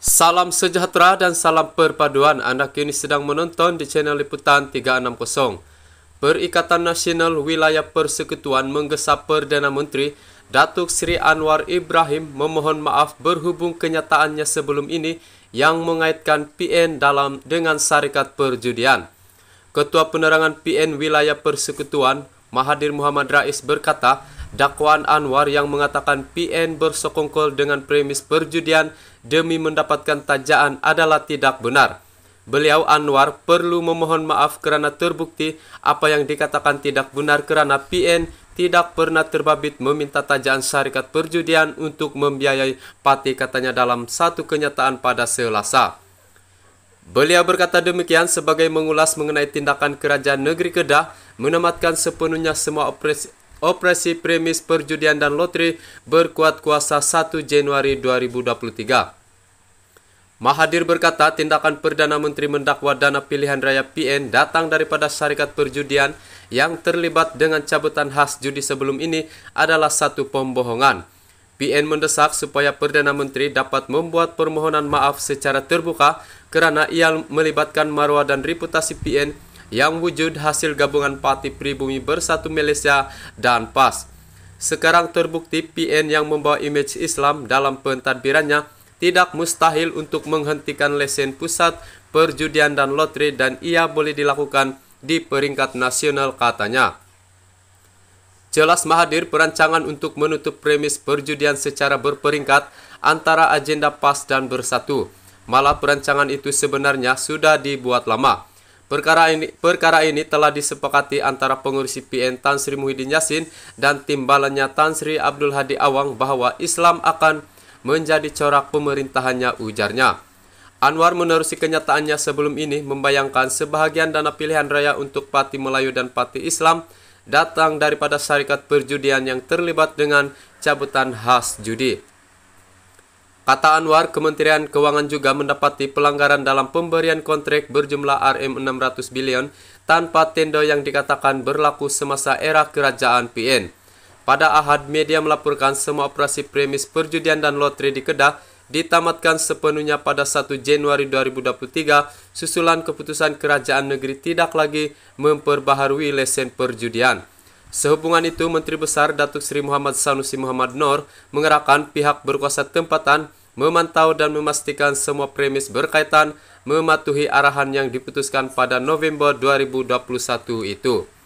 Salam sejahtera dan salam perpaduan. Anda kini sedang menonton di channel Liputan 360. Perikatan Nasional Wilayah Persekutuan menggesa Perdana Menteri Datuk Seri Anwar Ibrahim memohon maaf berhubung kenyataannya sebelum ini yang mengaitkan PN dalam dengan syarikat perjudian. Ketua Penerangan PN Wilayah Persekutuan Mahathir Muhammad Rais berkata, dakwaan Anwar yang mengatakan PN bersekongkol dengan premis perjudian demi mendapatkan tajaan adalah tidak benar. Beliau Anwar perlu memohon maaf karena terbukti apa yang dikatakan tidak benar karena PN tidak pernah terbabit meminta tajaan syarikat perjudian untuk membiayai Pati katanya dalam satu kenyataan pada Selasa. Beliau berkata demikian sebagai mengulas mengenai tindakan kerajaan negeri Kedah menamatkan sepenuhnya semua operasi, operasi premis perjudian dan lotre berkuat kuasa 1 Januari 2023. Mahadir berkata tindakan Perdana Menteri mendakwa dana pilihan raya PN datang daripada syarikat perjudian yang terlibat dengan cabutan khas judi sebelum ini adalah satu pembohongan. PN mendesak supaya Perdana Menteri dapat membuat permohonan maaf secara terbuka kerana ia melibatkan marwah dan reputasi PN yang wujud hasil gabungan Parti Pribumi Bersatu Malaysia dan PAS. Sekarang terbukti PN yang membawa imej Islam dalam pentadbirannya tidak mustahil untuk menghentikan lesen pusat perjudian dan lotre dan ia boleh dilakukan di peringkat nasional katanya. Jelas Mahathir perancangan untuk menutup premis perjudian secara berperingkat antara agenda PAS dan Bersatu. Malah perancangan itu sebenarnya sudah dibuat lama. Perkara ini, perkara ini telah disepakati antara pengurus IPN Tan Sri Muhyiddin Yassin dan timbalannya Tan Sri Abdul Hadi Awang bahwa Islam akan menjadi corak pemerintahannya ujarnya. Anwar menerusi kenyataannya sebelum ini membayangkan sebahagian dana pilihan raya untuk Pati Melayu dan Pati Islam datang daripada syarikat perjudian yang terlibat dengan cabutan khas judi. Kata Anwar, Kementerian Keuangan juga mendapati pelanggaran dalam pemberian kontrak berjumlah RM600 bilion tanpa tender yang dikatakan berlaku semasa era kerajaan PN. Pada Ahad, media melaporkan semua operasi premis perjudian dan lotre di Kedah ditamatkan sepenuhnya pada 1 Januari 2023, susulan keputusan kerajaan negeri tidak lagi memperbaharui lesen perjudian. Sehubungan itu, Menteri Besar Datuk Seri Muhammad Sanusi Muhammad Nor mengerahkan pihak berkuasa tempatan memantau dan memastikan semua premis berkaitan mematuhi arahan yang diputuskan pada November 2021 itu.